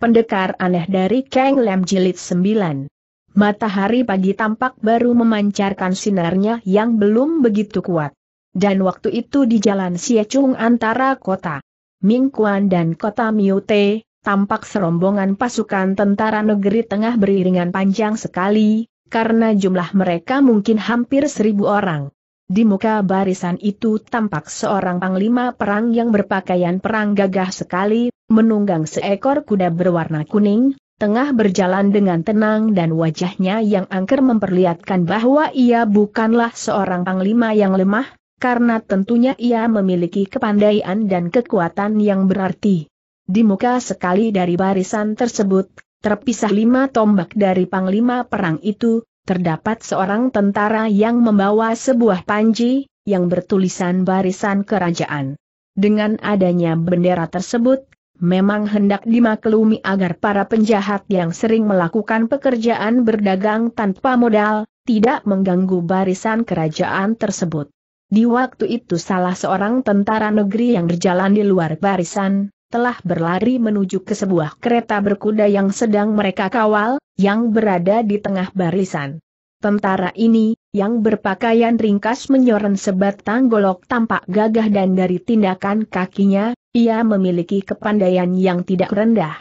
Pendekar aneh dari Kang Lem Jilid 9. Matahari pagi tampak baru memancarkan sinarnya yang belum begitu kuat. Dan waktu itu di jalan Siacung antara kota Mingkuan dan kota Miute, tampak serombongan pasukan tentara negeri tengah beriringan panjang sekali, karena jumlah mereka mungkin hampir seribu orang. Di muka barisan itu tampak seorang panglima perang yang berpakaian perang gagah sekali, menunggang seekor kuda berwarna kuning, tengah berjalan dengan tenang dan wajahnya yang angker memperlihatkan bahwa ia bukanlah seorang panglima yang lemah, karena tentunya ia memiliki kepandaian dan kekuatan yang berarti. Di muka sekali dari barisan tersebut, terpisah lima tombak dari panglima perang itu, terdapat seorang tentara yang membawa sebuah panji, yang bertulisan barisan kerajaan. Dengan adanya bendera tersebut, memang hendak dimaklumi agar para penjahat yang sering melakukan pekerjaan berdagang tanpa modal, tidak mengganggu barisan kerajaan tersebut. Di waktu itu salah seorang tentara negeri yang berjalan di luar barisan, telah berlari menuju ke sebuah kereta berkuda yang sedang mereka kawal, yang berada di tengah barisan. Tentara ini, yang berpakaian ringkas menyoren sebatang golok tampak gagah dan dari tindakan kakinya, ia memiliki kepandaian yang tidak rendah.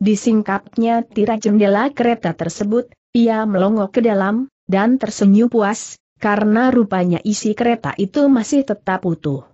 Disingkapnya tirai jendela kereta tersebut, ia melongo ke dalam, dan tersenyum puas, karena rupanya isi kereta itu masih tetap utuh.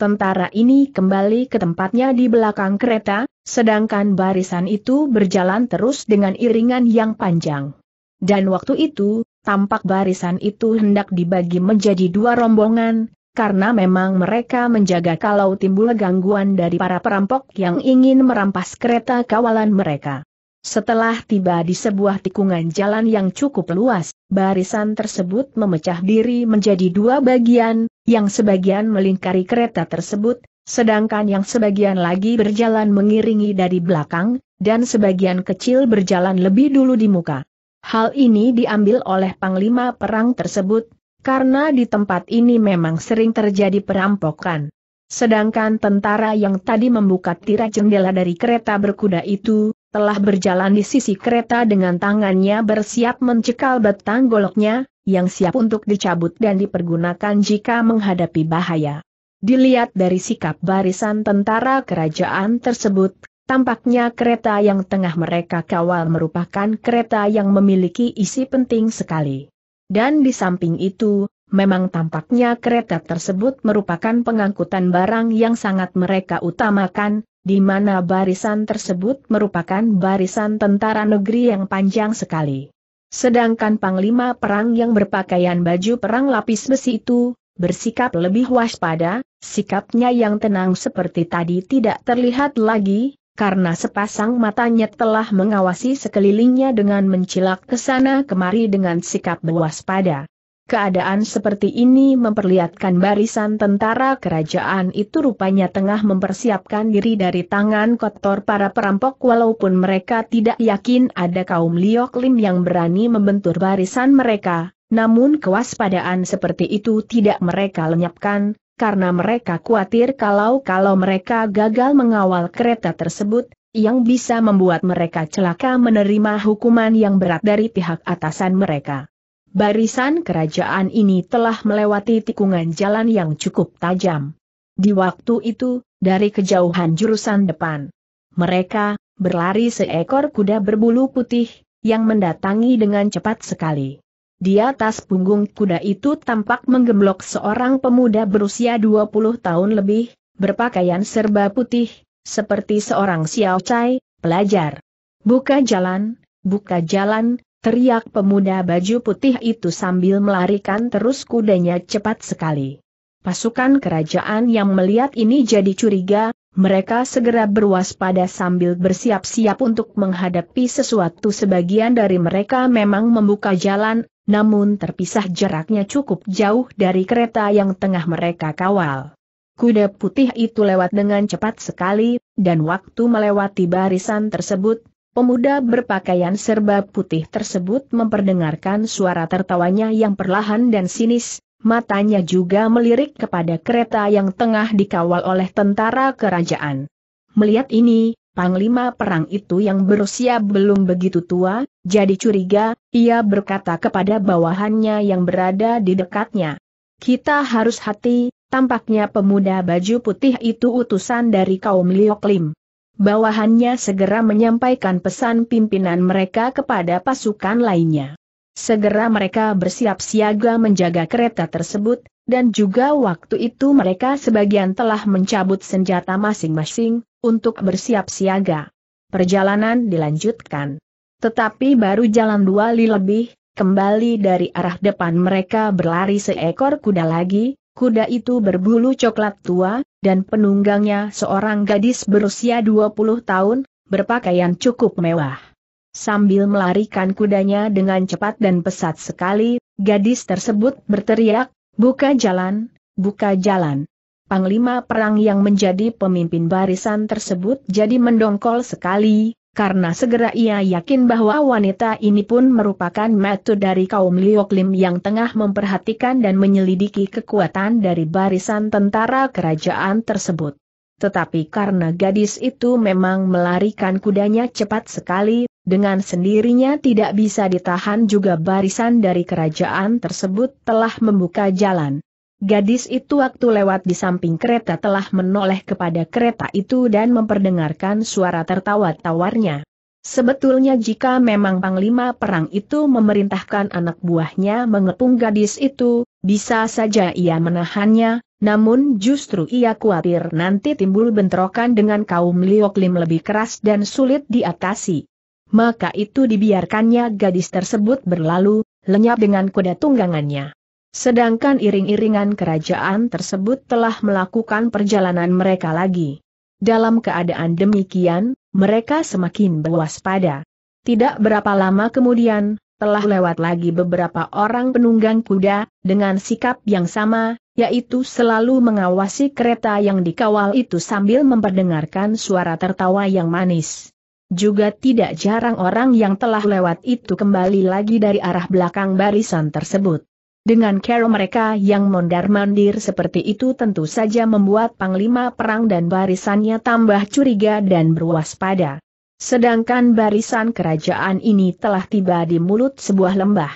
Tentara ini kembali ke tempatnya di belakang kereta, sedangkan barisan itu berjalan terus dengan iringan yang panjang. Dan waktu itu, tampak barisan itu hendak dibagi menjadi dua rombongan, karena memang mereka menjaga kalau timbul gangguan dari para perampok yang ingin merampas kereta kawalan mereka. Setelah tiba di sebuah tikungan jalan yang cukup luas, barisan tersebut memecah diri menjadi dua bagian, yang sebagian melingkari kereta tersebut, sedangkan yang sebagian lagi berjalan mengiringi dari belakang, dan sebagian kecil berjalan lebih dulu di muka. Hal ini diambil oleh Panglima Perang tersebut, karena di tempat ini memang sering terjadi perampokan. Sedangkan tentara yang tadi membuka tirai jendela dari kereta berkuda itu, telah berjalan di sisi kereta dengan tangannya bersiap mencekal batang goloknya, yang siap untuk dicabut dan dipergunakan jika menghadapi bahaya. Dilihat dari sikap barisan tentara kerajaan tersebut, Tampaknya kereta yang tengah mereka kawal merupakan kereta yang memiliki isi penting sekali. Dan di samping itu, memang tampaknya kereta tersebut merupakan pengangkutan barang yang sangat mereka utamakan, di mana barisan tersebut merupakan barisan tentara negeri yang panjang sekali. Sedangkan Panglima Perang yang berpakaian baju perang lapis besi itu, bersikap lebih waspada, sikapnya yang tenang seperti tadi tidak terlihat lagi, karena sepasang matanya telah mengawasi sekelilingnya dengan mencilak ke sana kemari dengan sikap berwaspada. Keadaan seperti ini memperlihatkan barisan tentara kerajaan itu rupanya tengah mempersiapkan diri dari tangan kotor para perampok walaupun mereka tidak yakin ada kaum Liok Lim yang berani membentur barisan mereka, namun kewaspadaan seperti itu tidak mereka lenyapkan, karena mereka khawatir kalau-kalau mereka gagal mengawal kereta tersebut, yang bisa membuat mereka celaka menerima hukuman yang berat dari pihak atasan mereka. Barisan kerajaan ini telah melewati tikungan jalan yang cukup tajam. Di waktu itu, dari kejauhan jurusan depan, mereka berlari seekor kuda berbulu putih yang mendatangi dengan cepat sekali. Di atas punggung kuda itu tampak menggemblok seorang pemuda berusia 20 tahun lebih, berpakaian serba putih, seperti seorang Xiao Chai, pelajar. Buka jalan, buka jalan, teriak pemuda baju putih itu sambil melarikan terus kudanya cepat sekali. Pasukan kerajaan yang melihat ini jadi curiga, mereka segera berwaspada sambil bersiap-siap untuk menghadapi sesuatu sebagian dari mereka memang membuka jalan, namun terpisah jaraknya cukup jauh dari kereta yang tengah mereka kawal. Kuda putih itu lewat dengan cepat sekali, dan waktu melewati barisan tersebut, pemuda berpakaian serba putih tersebut memperdengarkan suara tertawanya yang perlahan dan sinis, matanya juga melirik kepada kereta yang tengah dikawal oleh tentara kerajaan. Melihat ini, Panglima perang itu yang berusia belum begitu tua, jadi curiga, ia berkata kepada bawahannya yang berada di dekatnya. Kita harus hati, tampaknya pemuda baju putih itu utusan dari kaum Lioklim. Bawahannya segera menyampaikan pesan pimpinan mereka kepada pasukan lainnya. Segera mereka bersiap siaga menjaga kereta tersebut, dan juga waktu itu mereka sebagian telah mencabut senjata masing-masing, untuk bersiap siaga. Perjalanan dilanjutkan. Tetapi baru jalan dua li lebih, kembali dari arah depan mereka berlari seekor kuda lagi, kuda itu berbulu coklat tua, dan penunggangnya seorang gadis berusia 20 tahun, berpakaian cukup mewah. Sambil melarikan kudanya dengan cepat dan pesat sekali, gadis tersebut berteriak, buka jalan, buka jalan. Panglima perang yang menjadi pemimpin barisan tersebut jadi mendongkol sekali, karena segera ia yakin bahwa wanita ini pun merupakan metu dari kaum Lioklim yang tengah memperhatikan dan menyelidiki kekuatan dari barisan tentara kerajaan tersebut. Tetapi karena gadis itu memang melarikan kudanya cepat sekali, dengan sendirinya tidak bisa ditahan juga barisan dari kerajaan tersebut telah membuka jalan. Gadis itu waktu lewat di samping kereta telah menoleh kepada kereta itu dan memperdengarkan suara tertawa tawarnya. Sebetulnya jika memang Panglima Perang itu memerintahkan anak buahnya mengepung gadis itu, bisa saja ia menahannya, namun justru ia khawatir nanti timbul bentrokan dengan kaum Lioklim lebih keras dan sulit diatasi maka itu dibiarkannya gadis tersebut berlalu, lenyap dengan kuda tunggangannya. Sedangkan iring-iringan kerajaan tersebut telah melakukan perjalanan mereka lagi. Dalam keadaan demikian, mereka semakin berwaspada. Tidak berapa lama kemudian, telah lewat lagi beberapa orang penunggang kuda, dengan sikap yang sama, yaitu selalu mengawasi kereta yang dikawal itu sambil memperdengarkan suara tertawa yang manis. Juga tidak jarang orang yang telah lewat itu kembali lagi dari arah belakang barisan tersebut. Dengan cara mereka yang mondar-mandir seperti itu tentu saja membuat Panglima Perang dan barisannya tambah curiga dan berwaspada. Sedangkan barisan kerajaan ini telah tiba di mulut sebuah lembah.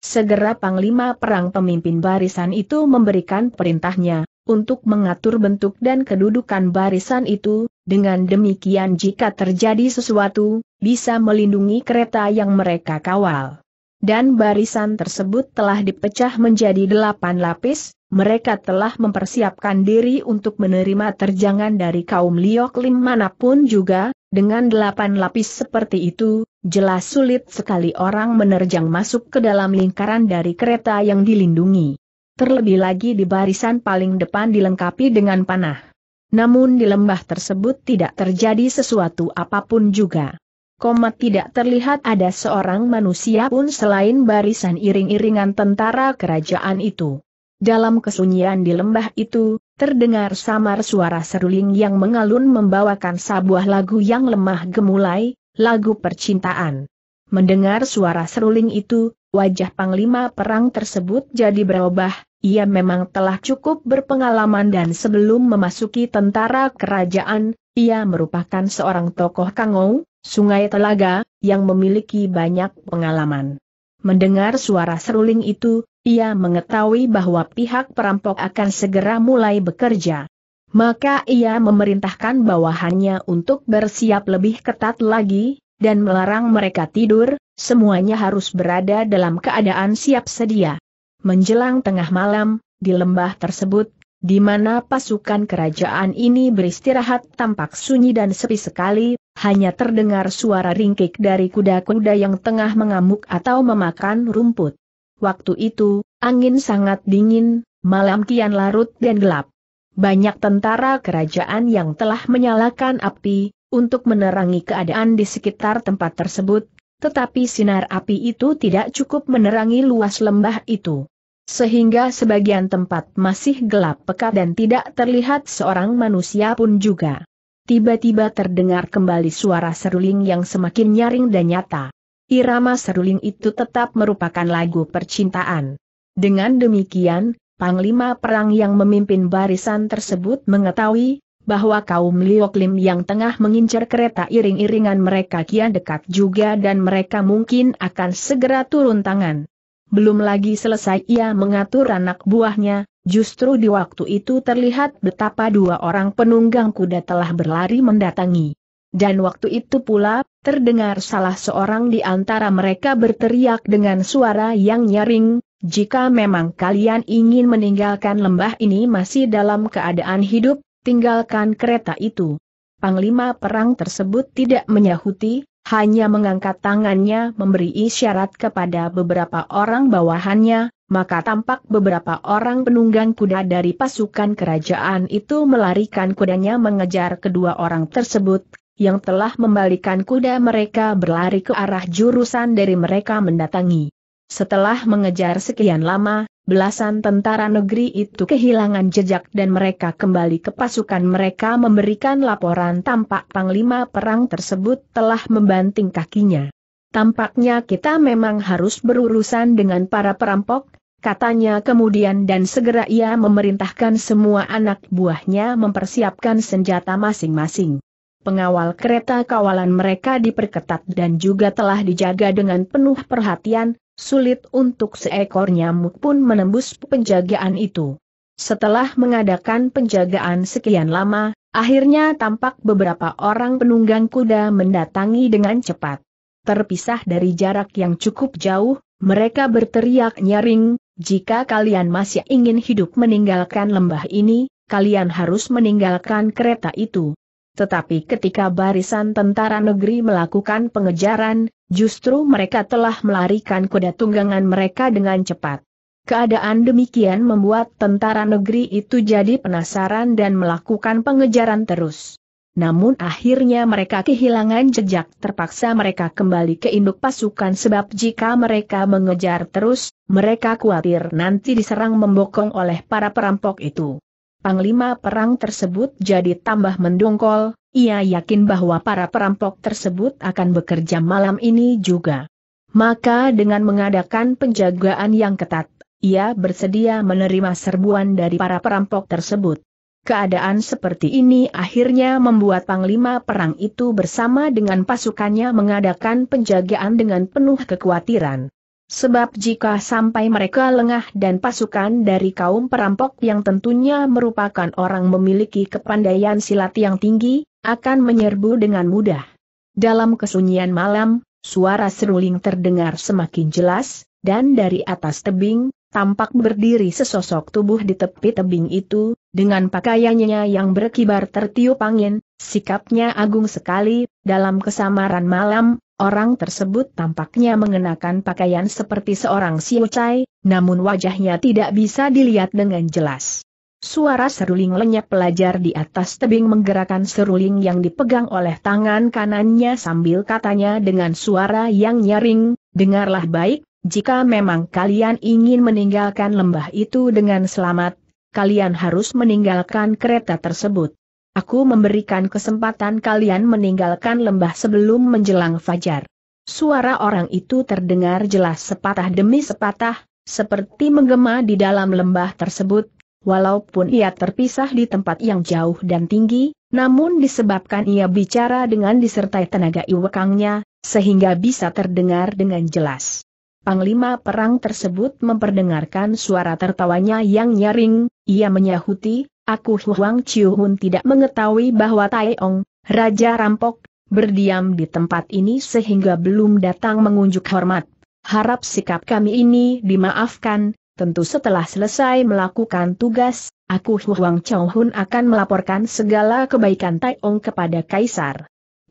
Segera Panglima Perang pemimpin barisan itu memberikan perintahnya, untuk mengatur bentuk dan kedudukan barisan itu, dengan demikian jika terjadi sesuatu, bisa melindungi kereta yang mereka kawal. Dan barisan tersebut telah dipecah menjadi delapan lapis, mereka telah mempersiapkan diri untuk menerima terjangan dari kaum Liok Lim manapun juga, dengan delapan lapis seperti itu, jelas sulit sekali orang menerjang masuk ke dalam lingkaran dari kereta yang dilindungi. Terlebih lagi di barisan paling depan dilengkapi dengan panah. Namun di lembah tersebut tidak terjadi sesuatu apapun juga. Koma tidak terlihat ada seorang manusia pun selain barisan iring-iringan tentara kerajaan itu. Dalam kesunyian di lembah itu, terdengar samar suara seruling yang mengalun membawakan sebuah lagu yang lemah gemulai, lagu percintaan. Mendengar suara seruling itu, wajah Panglima Perang tersebut jadi berubah, ia memang telah cukup berpengalaman dan sebelum memasuki tentara kerajaan, ia merupakan seorang tokoh Kangou, Sungai Telaga, yang memiliki banyak pengalaman. Mendengar suara seruling itu, ia mengetahui bahwa pihak perampok akan segera mulai bekerja. Maka ia memerintahkan bawahannya untuk bersiap lebih ketat lagi, dan melarang mereka tidur, Semuanya harus berada dalam keadaan siap sedia. Menjelang tengah malam, di lembah tersebut, di mana pasukan kerajaan ini beristirahat tampak sunyi dan sepi sekali, hanya terdengar suara ringkik dari kuda-kuda yang tengah mengamuk atau memakan rumput. Waktu itu, angin sangat dingin, malam kian larut dan gelap. Banyak tentara kerajaan yang telah menyalakan api, untuk menerangi keadaan di sekitar tempat tersebut, tetapi sinar api itu tidak cukup menerangi luas lembah itu. Sehingga sebagian tempat masih gelap pekat dan tidak terlihat seorang manusia pun juga. Tiba-tiba terdengar kembali suara seruling yang semakin nyaring dan nyata. Irama seruling itu tetap merupakan lagu percintaan. Dengan demikian, Panglima perang yang memimpin barisan tersebut mengetahui, bahwa kaum Lioklim yang tengah mengincar kereta iring-iringan mereka kian dekat juga dan mereka mungkin akan segera turun tangan. Belum lagi selesai ia mengatur anak buahnya, justru di waktu itu terlihat betapa dua orang penunggang kuda telah berlari mendatangi. Dan waktu itu pula, terdengar salah seorang di antara mereka berteriak dengan suara yang nyaring, jika memang kalian ingin meninggalkan lembah ini masih dalam keadaan hidup, tinggalkan kereta itu. Panglima perang tersebut tidak menyahuti, hanya mengangkat tangannya memberi isyarat kepada beberapa orang bawahannya, maka tampak beberapa orang penunggang kuda dari pasukan kerajaan itu melarikan kudanya mengejar kedua orang tersebut, yang telah membalikan kuda mereka berlari ke arah jurusan dari mereka mendatangi. Setelah mengejar sekian lama, belasan tentara negeri itu kehilangan jejak dan mereka kembali ke pasukan mereka memberikan laporan tampak Panglima Perang tersebut telah membanting kakinya. Tampaknya kita memang harus berurusan dengan para perampok, katanya kemudian dan segera ia memerintahkan semua anak buahnya mempersiapkan senjata masing-masing. Pengawal kereta kawalan mereka diperketat dan juga telah dijaga dengan penuh perhatian, Sulit untuk seekor nyamuk pun menembus penjagaan itu. Setelah mengadakan penjagaan sekian lama, akhirnya tampak beberapa orang penunggang kuda mendatangi dengan cepat. Terpisah dari jarak yang cukup jauh, mereka berteriak nyaring, jika kalian masih ingin hidup meninggalkan lembah ini, kalian harus meninggalkan kereta itu. Tetapi ketika barisan tentara negeri melakukan pengejaran, justru mereka telah melarikan kuda tunggangan mereka dengan cepat. Keadaan demikian membuat tentara negeri itu jadi penasaran dan melakukan pengejaran terus. Namun akhirnya mereka kehilangan jejak terpaksa mereka kembali ke induk pasukan sebab jika mereka mengejar terus, mereka khawatir nanti diserang membokong oleh para perampok itu panglima perang tersebut jadi tambah mendongkol, ia yakin bahwa para perampok tersebut akan bekerja malam ini juga. Maka dengan mengadakan penjagaan yang ketat, ia bersedia menerima serbuan dari para perampok tersebut. Keadaan seperti ini akhirnya membuat Panglima Perang itu bersama dengan pasukannya mengadakan penjagaan dengan penuh kekhawatiran. Sebab jika sampai mereka lengah dan pasukan dari kaum perampok yang tentunya merupakan orang memiliki kepandaian silat yang tinggi, akan menyerbu dengan mudah. Dalam kesunyian malam, suara seruling terdengar semakin jelas, dan dari atas tebing, tampak berdiri sesosok tubuh di tepi tebing itu, dengan pakaiannya yang berkibar tertiup angin, sikapnya agung sekali, dalam kesamaran malam, Orang tersebut tampaknya mengenakan pakaian seperti seorang siucai, namun wajahnya tidak bisa dilihat dengan jelas. Suara seruling lenyap pelajar di atas tebing menggerakkan seruling yang dipegang oleh tangan kanannya sambil katanya dengan suara yang nyaring, dengarlah baik, jika memang kalian ingin meninggalkan lembah itu dengan selamat, kalian harus meninggalkan kereta tersebut. Aku memberikan kesempatan kalian meninggalkan lembah sebelum menjelang fajar. Suara orang itu terdengar jelas sepatah demi sepatah, seperti menggema di dalam lembah tersebut, walaupun ia terpisah di tempat yang jauh dan tinggi, namun disebabkan ia bicara dengan disertai tenaga iwekangnya, sehingga bisa terdengar dengan jelas. Panglima perang tersebut memperdengarkan suara tertawanya yang nyaring, ia menyahuti, aku Huang Chiuhun tidak mengetahui bahwa Taiong, Raja Rampok, berdiam di tempat ini sehingga belum datang mengunjuk hormat. Harap sikap kami ini dimaafkan, tentu setelah selesai melakukan tugas, aku Huang Chiuhun akan melaporkan segala kebaikan Taiong kepada Kaisar.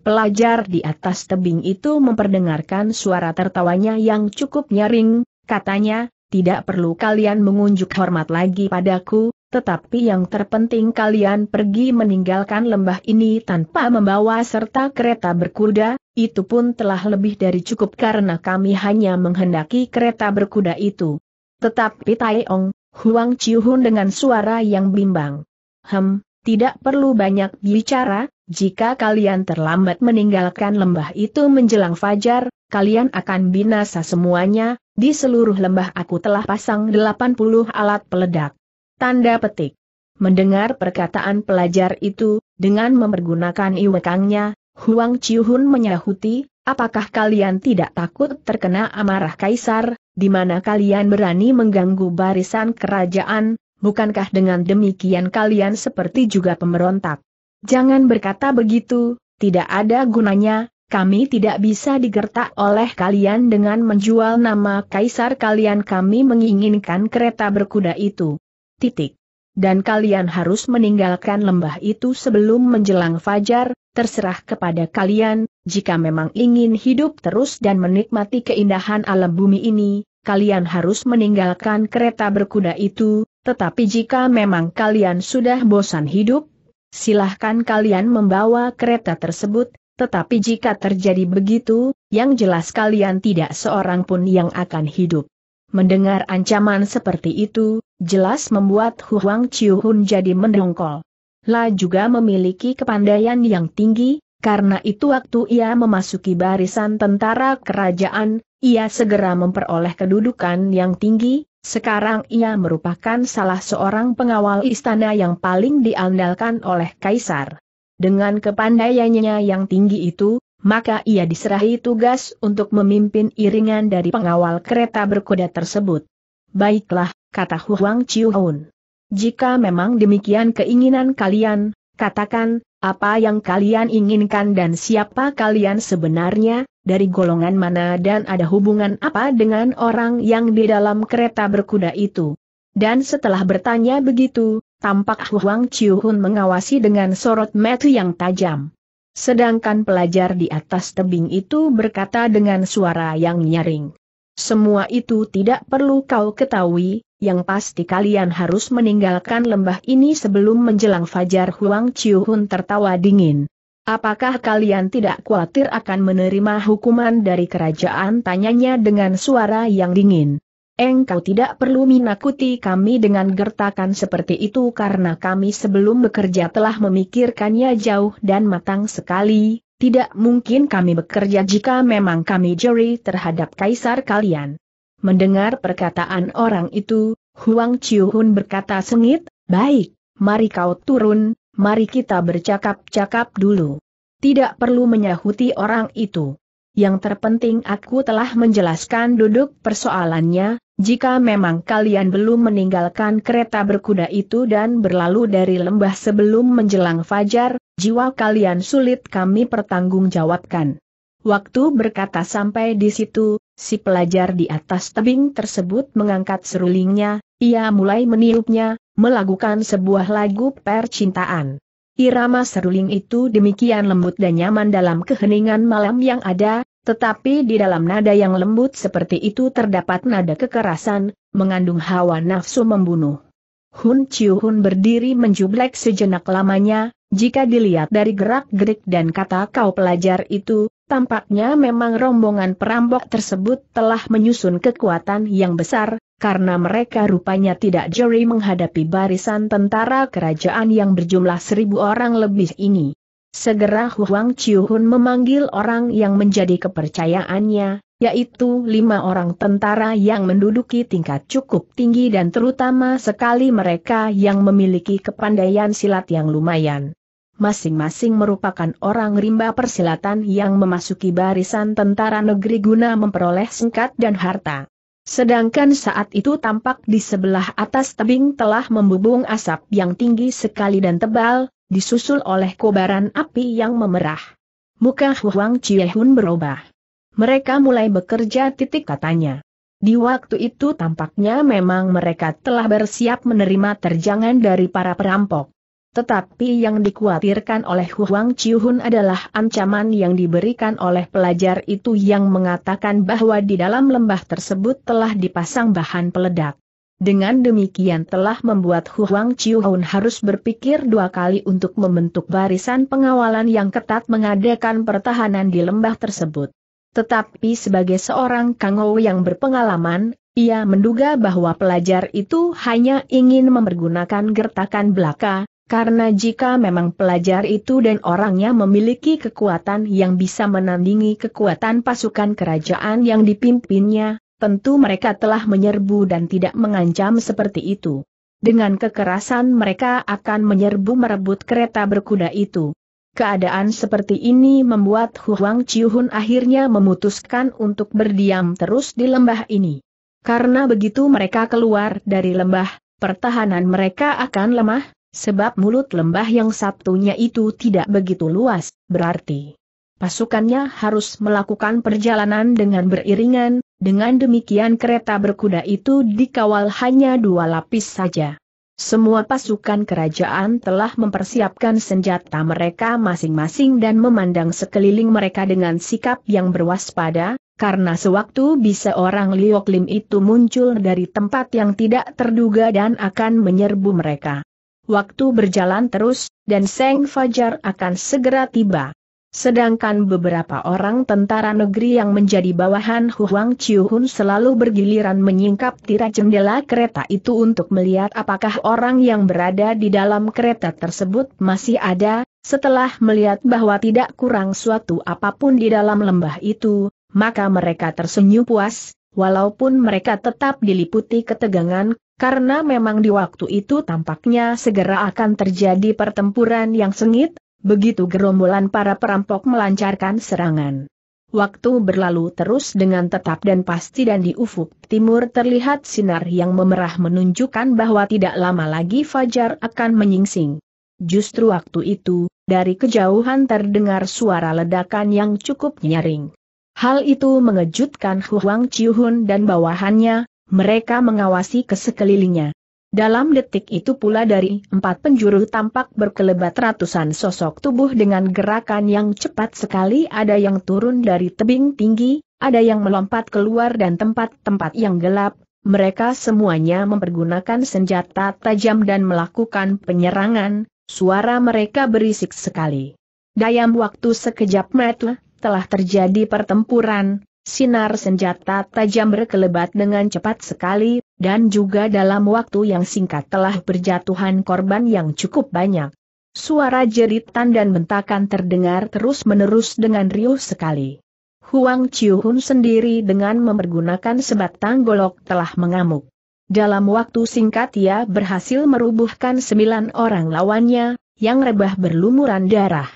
Pelajar di atas tebing itu memperdengarkan suara tertawanya yang cukup nyaring, katanya, tidak perlu kalian mengunjuk hormat lagi padaku, tetapi yang terpenting kalian pergi meninggalkan lembah ini tanpa membawa serta kereta berkuda, itu pun telah lebih dari cukup karena kami hanya menghendaki kereta berkuda itu. Tetapi Taiong, Huang Chihun dengan suara yang bimbang. Hem, tidak perlu banyak bicara, jika kalian terlambat meninggalkan lembah itu menjelang fajar, kalian akan binasa semuanya, di seluruh lembah aku telah pasang 80 alat peledak. Tanda petik. Mendengar perkataan pelajar itu, dengan mempergunakan iwekangnya, Huang Chihun menyahuti, apakah kalian tidak takut terkena amarah kaisar, di mana kalian berani mengganggu barisan kerajaan, bukankah dengan demikian kalian seperti juga pemberontak? Jangan berkata begitu, tidak ada gunanya, kami tidak bisa digertak oleh kalian dengan menjual nama kaisar kalian kami menginginkan kereta berkuda itu. Titik. Dan kalian harus meninggalkan lembah itu sebelum menjelang fajar, terserah kepada kalian, jika memang ingin hidup terus dan menikmati keindahan alam bumi ini, kalian harus meninggalkan kereta berkuda itu, tetapi jika memang kalian sudah bosan hidup, silahkan kalian membawa kereta tersebut, tetapi jika terjadi begitu, yang jelas kalian tidak seorang pun yang akan hidup. Mendengar ancaman seperti itu, jelas membuat Huang Chiuhun jadi mendongkol. La juga memiliki kepandaian yang tinggi, karena itu waktu ia memasuki barisan tentara kerajaan, ia segera memperoleh kedudukan yang tinggi, sekarang ia merupakan salah seorang pengawal istana yang paling diandalkan oleh Kaisar. Dengan kepandaiannya yang tinggi itu, maka ia diserahi tugas untuk memimpin iringan dari pengawal kereta berkuda tersebut. Baiklah, kata Huang Chiuhun. Jika memang demikian keinginan kalian, katakan, apa yang kalian inginkan dan siapa kalian sebenarnya, dari golongan mana dan ada hubungan apa dengan orang yang di dalam kereta berkuda itu. Dan setelah bertanya begitu, tampak Huang Chiuhun mengawasi dengan sorot mata yang tajam. Sedangkan pelajar di atas tebing itu berkata dengan suara yang nyaring. Semua itu tidak perlu kau ketahui, yang pasti kalian harus meninggalkan lembah ini sebelum menjelang fajar Huang Chiuhun tertawa dingin. Apakah kalian tidak khawatir akan menerima hukuman dari kerajaan? Tanyanya dengan suara yang dingin. Engkau tidak perlu menakuti kami dengan gertakan seperti itu karena kami sebelum bekerja telah memikirkannya jauh dan matang sekali, tidak mungkin kami bekerja jika memang kami juri terhadap kaisar kalian. Mendengar perkataan orang itu, Huang Hun berkata sengit, baik, mari kau turun, mari kita bercakap-cakap dulu. Tidak perlu menyahuti orang itu. Yang terpenting aku telah menjelaskan duduk persoalannya, jika memang kalian belum meninggalkan kereta berkuda itu dan berlalu dari lembah sebelum menjelang fajar, jiwa kalian sulit kami pertanggungjawabkan. Waktu berkata sampai di situ, si pelajar di atas tebing tersebut mengangkat serulingnya, ia mulai meniupnya, melakukan sebuah lagu percintaan. Irama seruling itu demikian lembut dan nyaman dalam keheningan malam yang ada, tetapi di dalam nada yang lembut seperti itu terdapat nada kekerasan, mengandung hawa nafsu membunuh. Hun Chiu Hun berdiri menjublek sejenak lamanya, jika dilihat dari gerak-gerik dan kata kau pelajar itu, Tampaknya memang rombongan perampok tersebut telah menyusun kekuatan yang besar, karena mereka rupanya tidak jeri menghadapi barisan tentara kerajaan yang berjumlah seribu orang lebih ini. Segera Huang Chiuhun memanggil orang yang menjadi kepercayaannya, yaitu lima orang tentara yang menduduki tingkat cukup tinggi dan terutama sekali mereka yang memiliki kepandaian silat yang lumayan masing-masing merupakan orang rimba persilatan yang memasuki barisan tentara negeri guna memperoleh singkat dan harta. Sedangkan saat itu tampak di sebelah atas tebing telah membubung asap yang tinggi sekali dan tebal, disusul oleh kobaran api yang memerah. Muka Huang Chiehun berubah. Mereka mulai bekerja titik katanya. Di waktu itu tampaknya memang mereka telah bersiap menerima terjangan dari para perampok. Tetapi yang dikhawatirkan oleh Huang Chihun adalah ancaman yang diberikan oleh pelajar itu yang mengatakan bahwa di dalam lembah tersebut telah dipasang bahan peledak. Dengan demikian telah membuat Huang Chihun harus berpikir dua kali untuk membentuk barisan pengawalan yang ketat mengadakan pertahanan di lembah tersebut. Tetapi sebagai seorang kangou yang berpengalaman, ia menduga bahwa pelajar itu hanya ingin mempergunakan gertakan belaka, karena jika memang pelajar itu dan orangnya memiliki kekuatan yang bisa menandingi kekuatan pasukan kerajaan yang dipimpinnya, tentu mereka telah menyerbu dan tidak mengancam seperti itu. Dengan kekerasan mereka akan menyerbu merebut kereta berkuda itu. Keadaan seperti ini membuat Huang Chihun akhirnya memutuskan untuk berdiam terus di lembah ini. Karena begitu mereka keluar dari lembah, pertahanan mereka akan lemah, Sebab mulut lembah yang satunya itu tidak begitu luas, berarti pasukannya harus melakukan perjalanan dengan beriringan, dengan demikian kereta berkuda itu dikawal hanya dua lapis saja. Semua pasukan kerajaan telah mempersiapkan senjata mereka masing-masing dan memandang sekeliling mereka dengan sikap yang berwaspada, karena sewaktu bisa orang Lioklim itu muncul dari tempat yang tidak terduga dan akan menyerbu mereka waktu berjalan terus, dan Seng Fajar akan segera tiba. Sedangkan beberapa orang tentara negeri yang menjadi bawahan Huang Hun selalu bergiliran menyingkap tirai jendela kereta itu untuk melihat apakah orang yang berada di dalam kereta tersebut masih ada, setelah melihat bahwa tidak kurang suatu apapun di dalam lembah itu, maka mereka tersenyum puas, walaupun mereka tetap diliputi ketegangan, karena memang di waktu itu tampaknya segera akan terjadi pertempuran yang sengit, begitu gerombolan para perampok melancarkan serangan. Waktu berlalu terus dengan tetap dan pasti dan di ufuk timur terlihat sinar yang memerah menunjukkan bahwa tidak lama lagi Fajar akan menyingsing. Justru waktu itu, dari kejauhan terdengar suara ledakan yang cukup nyaring. Hal itu mengejutkan Huang Chihun dan bawahannya, mereka mengawasi ke sekelilingnya. Dalam detik itu pula dari empat penjuru tampak berkelebat ratusan sosok tubuh dengan gerakan yang cepat sekali ada yang turun dari tebing tinggi, ada yang melompat keluar dan tempat-tempat yang gelap, mereka semuanya mempergunakan senjata tajam dan melakukan penyerangan, suara mereka berisik sekali. Dayam waktu sekejap mata, telah terjadi pertempuran, Sinar senjata tajam berkelebat dengan cepat sekali, dan juga dalam waktu yang singkat telah berjatuhan korban yang cukup banyak. Suara jeritan dan bentakan terdengar terus-menerus dengan riuh sekali. Huang Chiuhun sendiri dengan mempergunakan sebatang golok telah mengamuk. Dalam waktu singkat ia berhasil merubuhkan sembilan orang lawannya, yang rebah berlumuran darah.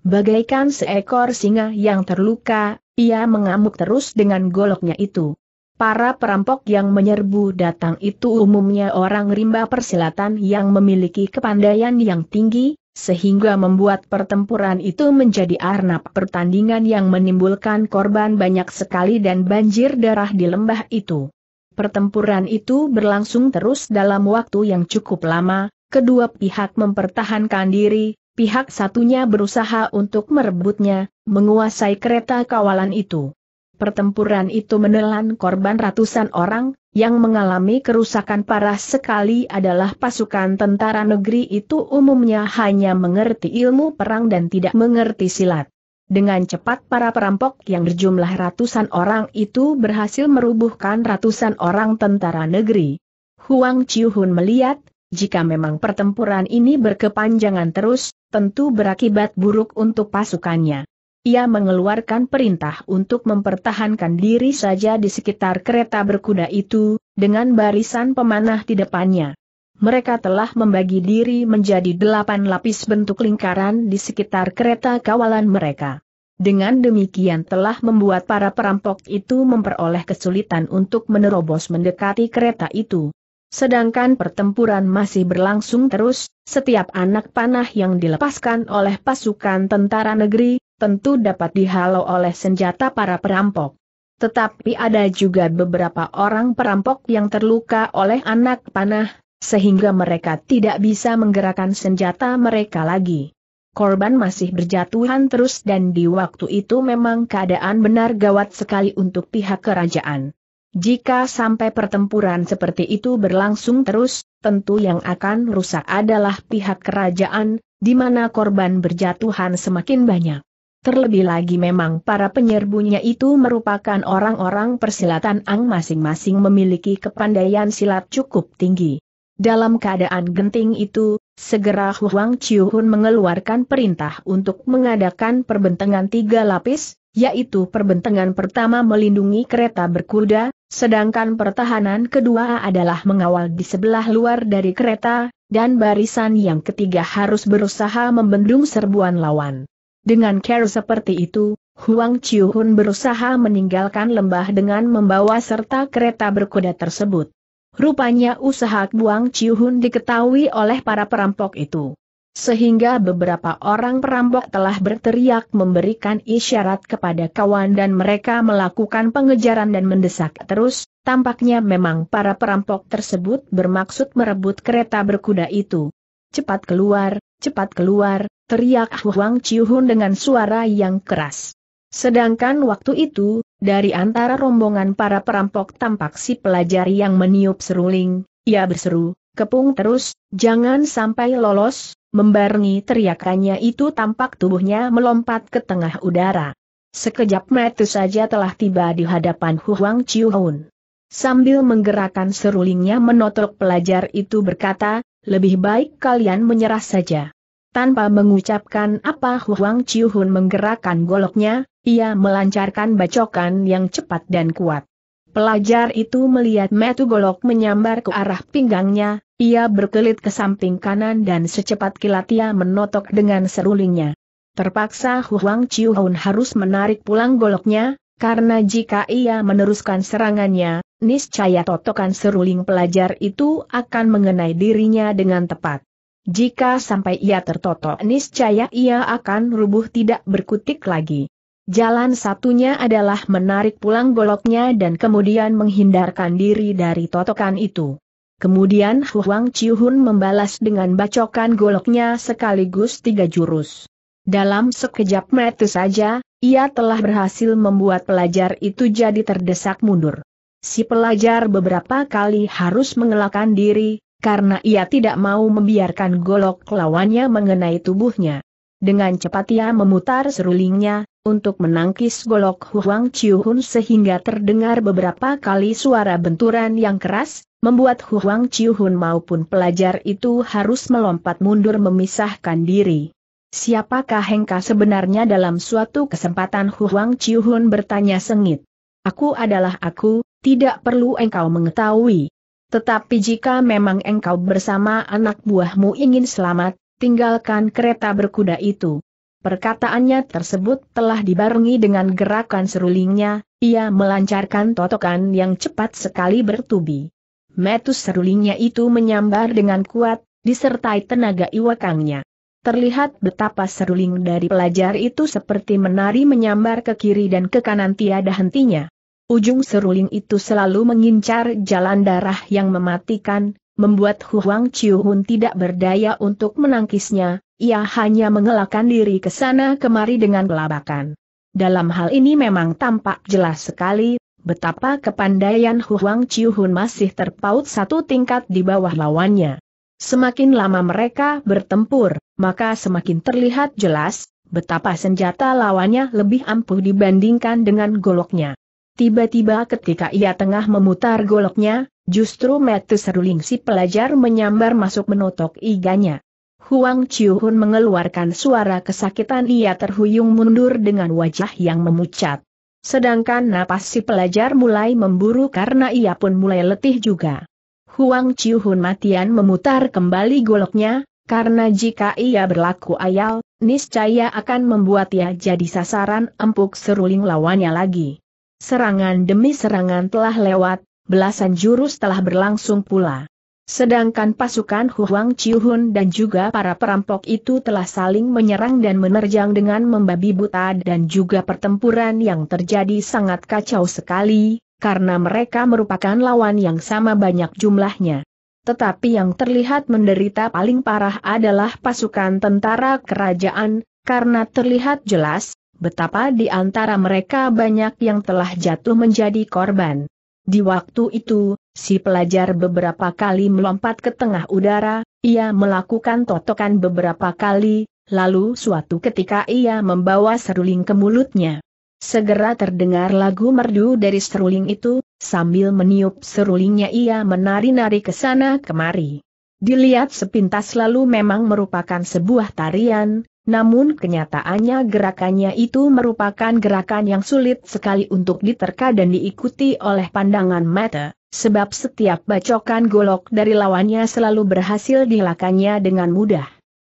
Bagaikan seekor singa yang terluka, ia mengamuk terus dengan goloknya itu. Para perampok yang menyerbu datang itu umumnya orang rimba persilatan yang memiliki kepandaian yang tinggi, sehingga membuat pertempuran itu menjadi arnab pertandingan yang menimbulkan korban banyak sekali dan banjir darah di lembah itu. Pertempuran itu berlangsung terus dalam waktu yang cukup lama, kedua pihak mempertahankan diri, pihak satunya berusaha untuk merebutnya, menguasai kereta kawalan itu. Pertempuran itu menelan korban ratusan orang, yang mengalami kerusakan parah sekali adalah pasukan tentara negeri itu umumnya hanya mengerti ilmu perang dan tidak mengerti silat. Dengan cepat para perampok yang berjumlah ratusan orang itu berhasil merubuhkan ratusan orang tentara negeri. Huang Chihun melihat, jika memang pertempuran ini berkepanjangan terus, tentu berakibat buruk untuk pasukannya. Ia mengeluarkan perintah untuk mempertahankan diri saja di sekitar kereta berkuda itu, dengan barisan pemanah di depannya. Mereka telah membagi diri menjadi delapan lapis bentuk lingkaran di sekitar kereta kawalan mereka. Dengan demikian telah membuat para perampok itu memperoleh kesulitan untuk menerobos mendekati kereta itu. Sedangkan pertempuran masih berlangsung terus, setiap anak panah yang dilepaskan oleh pasukan tentara negeri, tentu dapat dihalau oleh senjata para perampok. Tetapi ada juga beberapa orang perampok yang terluka oleh anak panah, sehingga mereka tidak bisa menggerakkan senjata mereka lagi. Korban masih berjatuhan terus dan di waktu itu memang keadaan benar gawat sekali untuk pihak kerajaan. Jika sampai pertempuran seperti itu berlangsung terus, tentu yang akan rusak adalah pihak kerajaan, di mana korban berjatuhan semakin banyak. Terlebih lagi memang para penyerbunya itu merupakan orang-orang persilatan ang masing-masing memiliki kepandaian silat cukup tinggi. Dalam keadaan genting itu, segera Huang Chiuhun mengeluarkan perintah untuk mengadakan perbentengan tiga lapis, yaitu perbentengan pertama melindungi kereta berkuda, Sedangkan pertahanan kedua adalah mengawal di sebelah luar dari kereta, dan barisan yang ketiga harus berusaha membendung serbuan lawan. Dengan care seperti itu, Huang Chiuhun berusaha meninggalkan lembah dengan membawa serta kereta berkuda tersebut. Rupanya usaha Huang Chiuhun diketahui oleh para perampok itu sehingga beberapa orang perampok telah berteriak memberikan isyarat kepada kawan dan mereka melakukan pengejaran dan mendesak terus, tampaknya memang para perampok tersebut bermaksud merebut kereta berkuda itu. Cepat keluar, cepat keluar, teriak Huang Chihun dengan suara yang keras. Sedangkan waktu itu, dari antara rombongan para perampok tampak si pelajar yang meniup seruling, ia berseru, kepung terus, jangan sampai lolos, Membarengi teriakannya itu tampak tubuhnya melompat ke tengah udara. Sekejap mata saja telah tiba di hadapan Huang Chiuhun. Sambil menggerakkan serulingnya menotok pelajar itu berkata, lebih baik kalian menyerah saja. Tanpa mengucapkan apa Huang Chiuhun menggerakkan goloknya, ia melancarkan bacokan yang cepat dan kuat. Pelajar itu melihat metu golok menyambar ke arah pinggangnya, ia berkelit ke samping kanan dan secepat kilat ia menotok dengan serulingnya. Terpaksa Huang Chiuhun harus menarik pulang goloknya, karena jika ia meneruskan serangannya, niscaya totokan seruling pelajar itu akan mengenai dirinya dengan tepat. Jika sampai ia tertotok niscaya ia akan rubuh tidak berkutik lagi. Jalan satunya adalah menarik pulang goloknya dan kemudian menghindarkan diri dari totokan itu. Kemudian Huang Chihun membalas dengan bacokan goloknya sekaligus tiga jurus. Dalam sekejap mata saja, ia telah berhasil membuat pelajar itu jadi terdesak mundur. Si pelajar beberapa kali harus mengelakkan diri, karena ia tidak mau membiarkan golok lawannya mengenai tubuhnya. Dengan cepat ia memutar serulingnya, untuk menangkis golok Huang Chiuhun sehingga terdengar beberapa kali suara benturan yang keras, membuat Huang Chiuhun maupun pelajar itu harus melompat mundur memisahkan diri. Siapakah Hengka sebenarnya dalam suatu kesempatan Huang Chiuhun bertanya sengit. Aku adalah aku, tidak perlu engkau mengetahui. Tetapi jika memang engkau bersama anak buahmu ingin selamat, tinggalkan kereta berkuda itu. Perkataannya tersebut telah dibarengi dengan gerakan serulingnya, ia melancarkan totokan yang cepat sekali bertubi. Metus serulingnya itu menyambar dengan kuat, disertai tenaga iwakangnya. Terlihat betapa seruling dari pelajar itu seperti menari menyambar ke kiri dan ke kanan tiada hentinya. Ujung seruling itu selalu mengincar jalan darah yang mematikan, membuat Huang Hun tidak berdaya untuk menangkisnya, ia hanya mengelakkan diri ke sana kemari dengan gelabakan. Dalam hal ini memang tampak jelas sekali, betapa kepandaian Huang Chiuhun masih terpaut satu tingkat di bawah lawannya. Semakin lama mereka bertempur, maka semakin terlihat jelas, betapa senjata lawannya lebih ampuh dibandingkan dengan goloknya. Tiba-tiba ketika ia tengah memutar goloknya, justru Metu Seruling si pelajar menyambar masuk menotok iganya. Huang Chiuhun mengeluarkan suara kesakitan ia terhuyung mundur dengan wajah yang memucat. Sedangkan napas si pelajar mulai memburu karena ia pun mulai letih juga. Huang Chiuhun matian memutar kembali goloknya, karena jika ia berlaku ayal, niscaya akan membuat ia jadi sasaran empuk seruling lawannya lagi. Serangan demi serangan telah lewat, belasan jurus telah berlangsung pula. Sedangkan pasukan Huang Chihun dan juga para perampok itu telah saling menyerang dan menerjang dengan membabi buta dan juga pertempuran yang terjadi sangat kacau sekali, karena mereka merupakan lawan yang sama banyak jumlahnya. Tetapi yang terlihat menderita paling parah adalah pasukan tentara kerajaan, karena terlihat jelas, betapa di antara mereka banyak yang telah jatuh menjadi korban. Di waktu itu, si pelajar beberapa kali melompat ke tengah udara, ia melakukan totokan beberapa kali, lalu suatu ketika ia membawa seruling ke mulutnya. Segera terdengar lagu merdu dari seruling itu, sambil meniup serulingnya ia menari-nari ke sana kemari. Dilihat sepintas lalu memang merupakan sebuah tarian, namun kenyataannya gerakannya itu merupakan gerakan yang sulit sekali untuk diterka dan diikuti oleh pandangan mata, sebab setiap bacokan golok dari lawannya selalu berhasil dilakannya dengan mudah.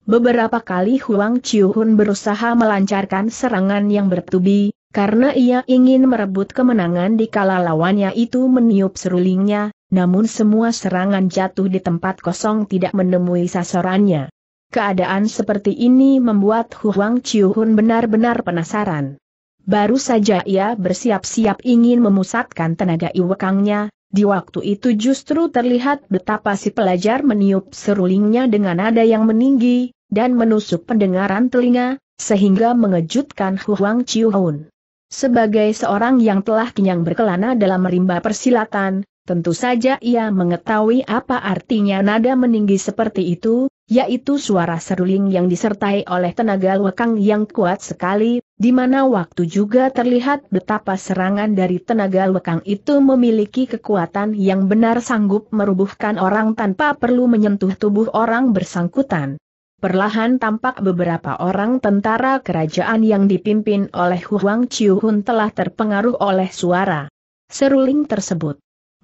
Beberapa kali Huang Chiuhun berusaha melancarkan serangan yang bertubi, karena ia ingin merebut kemenangan di kala lawannya itu meniup serulingnya, namun semua serangan jatuh di tempat kosong tidak menemui sasarannya. Keadaan seperti ini membuat Huang Chiuhun benar-benar penasaran. Baru saja ia bersiap-siap ingin memusatkan tenaga iwekangnya, di waktu itu justru terlihat betapa si pelajar meniup serulingnya dengan nada yang meninggi, dan menusuk pendengaran telinga, sehingga mengejutkan Huang Chiuhun. Sebagai seorang yang telah kenyang berkelana dalam rimba persilatan, tentu saja ia mengetahui apa artinya nada meninggi seperti itu, yaitu suara seruling yang disertai oleh tenaga lekang yang kuat sekali, di mana waktu juga terlihat betapa serangan dari tenaga lekang itu memiliki kekuatan yang benar sanggup merubuhkan orang tanpa perlu menyentuh tubuh orang bersangkutan. Perlahan tampak beberapa orang tentara kerajaan yang dipimpin oleh Huang Chiuhun telah terpengaruh oleh suara seruling tersebut.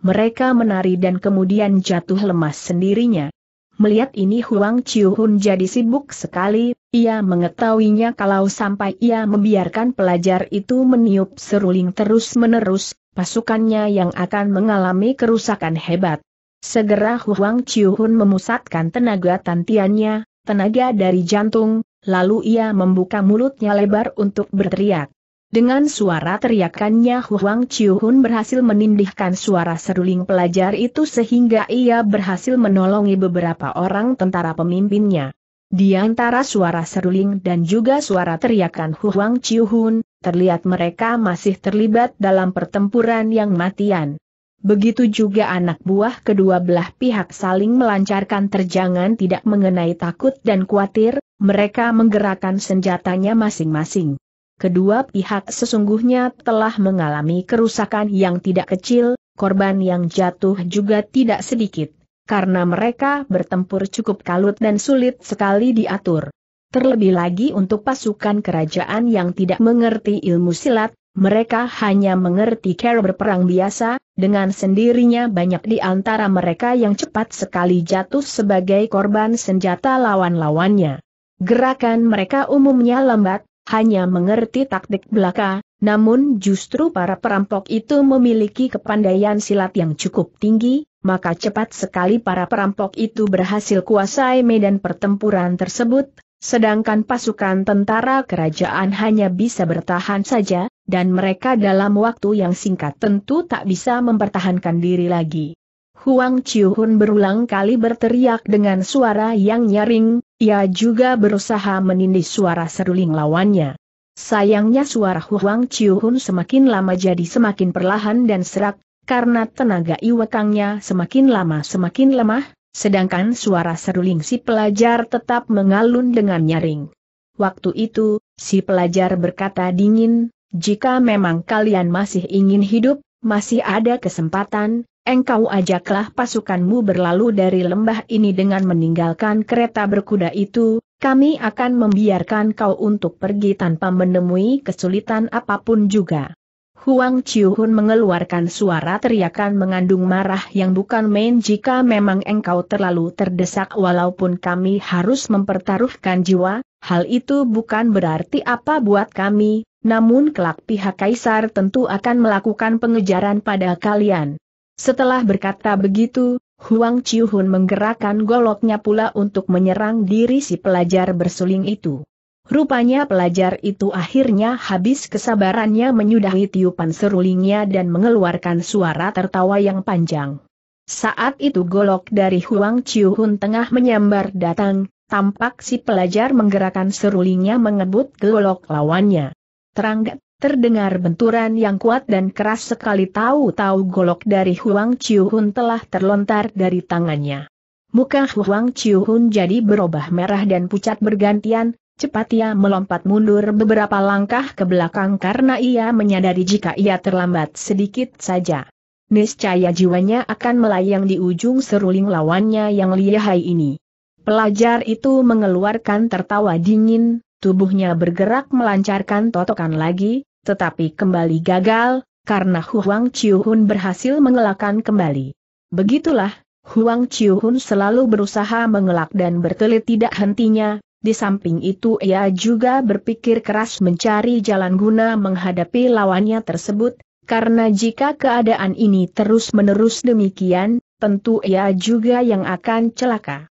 Mereka menari dan kemudian jatuh lemas sendirinya. Melihat ini Huang Chiuhun jadi sibuk sekali, ia mengetahuinya kalau sampai ia membiarkan pelajar itu meniup seruling terus-menerus, pasukannya yang akan mengalami kerusakan hebat. Segera Huang Chiuhun memusatkan tenaga tantiannya, tenaga dari jantung, lalu ia membuka mulutnya lebar untuk berteriak. Dengan suara teriakannya Huang Hun berhasil menindihkan suara seruling pelajar itu sehingga ia berhasil menolongi beberapa orang tentara pemimpinnya. Di antara suara seruling dan juga suara teriakan Huang Hun, terlihat mereka masih terlibat dalam pertempuran yang matian. Begitu juga anak buah kedua belah pihak saling melancarkan terjangan tidak mengenai takut dan khawatir, mereka menggerakkan senjatanya masing-masing. Kedua pihak sesungguhnya telah mengalami kerusakan yang tidak kecil, korban yang jatuh juga tidak sedikit, karena mereka bertempur cukup kalut dan sulit sekali diatur. Terlebih lagi untuk pasukan kerajaan yang tidak mengerti ilmu silat, mereka hanya mengerti cara berperang biasa, dengan sendirinya banyak di antara mereka yang cepat sekali jatuh sebagai korban senjata lawan-lawannya. Gerakan mereka umumnya lambat, hanya mengerti taktik belaka, namun justru para perampok itu memiliki kepandaian silat yang cukup tinggi, maka cepat sekali para perampok itu berhasil kuasai medan pertempuran tersebut, sedangkan pasukan tentara kerajaan hanya bisa bertahan saja, dan mereka dalam waktu yang singkat tentu tak bisa mempertahankan diri lagi. Huang Hun berulang kali berteriak dengan suara yang nyaring, ia juga berusaha menindih suara seruling lawannya. Sayangnya suara Huang Chiuhun semakin lama jadi semakin perlahan dan serak, karena tenaga iwakangnya semakin lama semakin lemah, sedangkan suara seruling si pelajar tetap mengalun dengan nyaring. Waktu itu, si pelajar berkata dingin, jika memang kalian masih ingin hidup, masih ada kesempatan, engkau ajaklah pasukanmu berlalu dari lembah ini dengan meninggalkan kereta berkuda itu, kami akan membiarkan kau untuk pergi tanpa menemui kesulitan apapun juga. Huang Chiuhun mengeluarkan suara teriakan mengandung marah yang bukan main jika memang engkau terlalu terdesak walaupun kami harus mempertaruhkan jiwa, hal itu bukan berarti apa buat kami, namun kelak pihak kaisar tentu akan melakukan pengejaran pada kalian. Setelah berkata begitu, Huang Chiuhun menggerakkan goloknya pula untuk menyerang diri si pelajar bersuling itu. Rupanya pelajar itu akhirnya habis kesabarannya menyudahi tiupan serulingnya dan mengeluarkan suara tertawa yang panjang. Saat itu golok dari Huang Chiuhun tengah menyambar datang, tampak si pelajar menggerakkan serulingnya mengebut golok lawannya. Teranggat. Terdengar benturan yang kuat dan keras sekali tahu-tahu golok dari Huang Chiuhun telah terlontar dari tangannya. Muka Huang Chiuhun jadi berubah merah dan pucat bergantian, cepat ia melompat mundur beberapa langkah ke belakang karena ia menyadari jika ia terlambat sedikit saja. Niscaya jiwanya akan melayang di ujung seruling lawannya yang lihai ini. Pelajar itu mengeluarkan tertawa dingin, Tubuhnya bergerak melancarkan totokan lagi, tetapi kembali gagal, karena Huang Chiuhun berhasil mengelakkan kembali. Begitulah, Huang Chiuhun selalu berusaha mengelak dan berkelit tidak hentinya, di samping itu ia juga berpikir keras mencari jalan guna menghadapi lawannya tersebut, karena jika keadaan ini terus-menerus demikian, tentu ia juga yang akan celaka.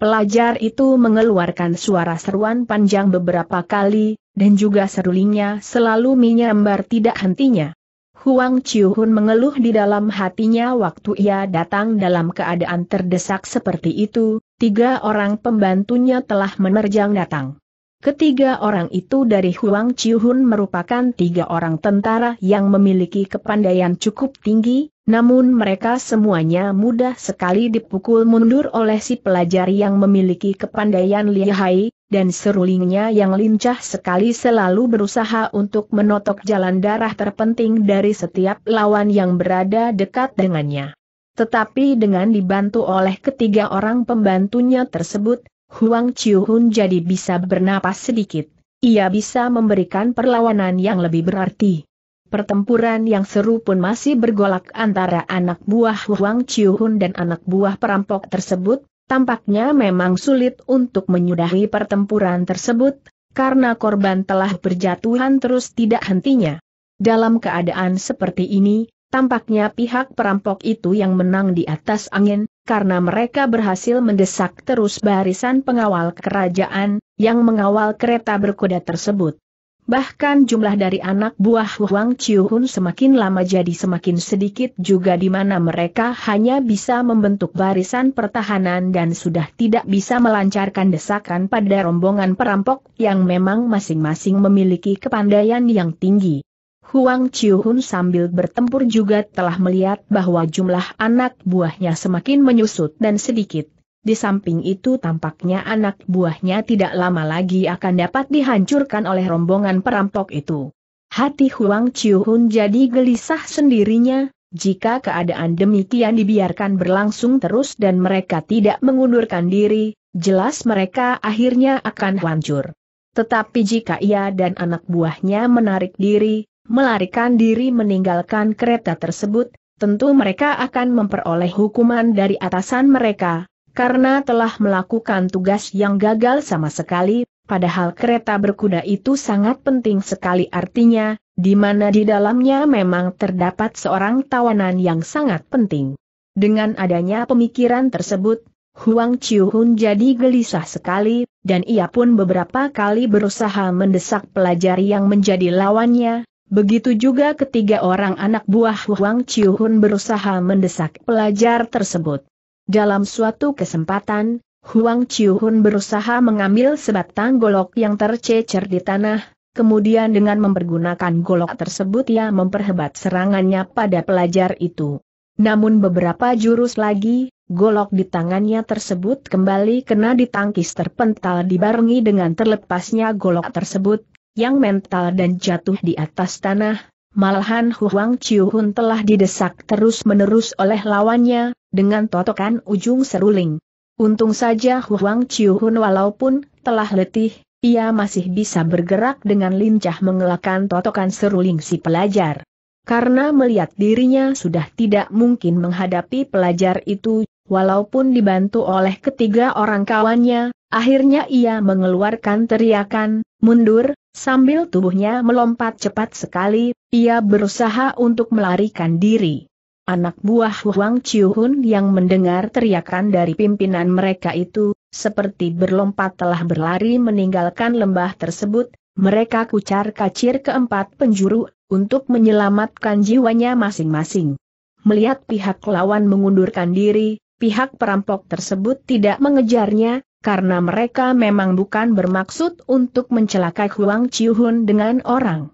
Pelajar itu mengeluarkan suara seruan panjang beberapa kali, dan juga serulingnya selalu menyambar tidak hentinya. Huang Chiuhun mengeluh di dalam hatinya waktu ia datang dalam keadaan terdesak seperti itu, tiga orang pembantunya telah menerjang datang. Ketiga orang itu dari Huang Chiuhun merupakan tiga orang tentara yang memiliki kepandaian cukup tinggi, namun mereka semuanya mudah sekali dipukul mundur oleh si pelajar yang memiliki kepandaian lihai, dan serulingnya yang lincah sekali selalu berusaha untuk menotok jalan darah terpenting dari setiap lawan yang berada dekat dengannya. Tetapi dengan dibantu oleh ketiga orang pembantunya tersebut, Huang Chiuhun jadi bisa bernapas sedikit. Ia bisa memberikan perlawanan yang lebih berarti. Pertempuran yang seru pun masih bergolak antara anak buah Huang Chiuhun dan anak buah perampok tersebut, tampaknya memang sulit untuk menyudahi pertempuran tersebut, karena korban telah berjatuhan terus tidak hentinya. Dalam keadaan seperti ini, Tampaknya pihak perampok itu yang menang di atas angin, karena mereka berhasil mendesak terus barisan pengawal kerajaan, yang mengawal kereta berkuda tersebut. Bahkan jumlah dari anak buah Huang Chiuhun semakin lama jadi semakin sedikit juga di mana mereka hanya bisa membentuk barisan pertahanan dan sudah tidak bisa melancarkan desakan pada rombongan perampok yang memang masing-masing memiliki kepandaian yang tinggi. Huang Chiuhun sambil bertempur juga telah melihat bahwa jumlah anak buahnya semakin menyusut dan sedikit di samping itu tampaknya anak buahnya tidak lama lagi akan dapat dihancurkan oleh rombongan perampok itu. Hati Huang Chiuhun jadi gelisah sendirinya, jika keadaan demikian dibiarkan berlangsung terus dan mereka tidak mengundurkan diri, jelas mereka akhirnya akan hancur. Tetapi jika ia dan anak buahnya menarik diri, melarikan diri meninggalkan kereta tersebut, tentu mereka akan memperoleh hukuman dari atasan mereka, karena telah melakukan tugas yang gagal sama sekali, padahal kereta berkuda itu sangat penting sekali artinya, di mana di dalamnya memang terdapat seorang tawanan yang sangat penting. Dengan adanya pemikiran tersebut, Huang Chiuhun jadi gelisah sekali, dan ia pun beberapa kali berusaha mendesak pelajar yang menjadi lawannya, begitu juga ketiga orang anak buah Huang Chiuhun berusaha mendesak pelajar tersebut. Dalam suatu kesempatan, Huang Chiuhun berusaha mengambil sebatang golok yang tercecer di tanah, kemudian dengan mempergunakan golok tersebut ia memperhebat serangannya pada pelajar itu. Namun beberapa jurus lagi, golok di tangannya tersebut kembali kena ditangkis terpental dibarengi dengan terlepasnya golok tersebut, yang mental dan jatuh di atas tanah, Malahan Huang Chiuhun telah didesak terus-menerus oleh lawannya, dengan totokan ujung seruling. Untung saja Huang Chiuhun walaupun telah letih, ia masih bisa bergerak dengan lincah mengelakkan totokan seruling si pelajar. Karena melihat dirinya sudah tidak mungkin menghadapi pelajar itu, walaupun dibantu oleh ketiga orang kawannya, akhirnya ia mengeluarkan teriakan, mundur, Sambil tubuhnya melompat cepat sekali, ia berusaha untuk melarikan diri. Anak buah Huang Chiuhun yang mendengar teriakan dari pimpinan mereka itu, seperti berlompat telah berlari meninggalkan lembah tersebut, mereka kucar kacir keempat penjuru, untuk menyelamatkan jiwanya masing-masing. Melihat pihak lawan mengundurkan diri, pihak perampok tersebut tidak mengejarnya, karena mereka memang bukan bermaksud untuk mencelakai Huang Chihun dengan orang.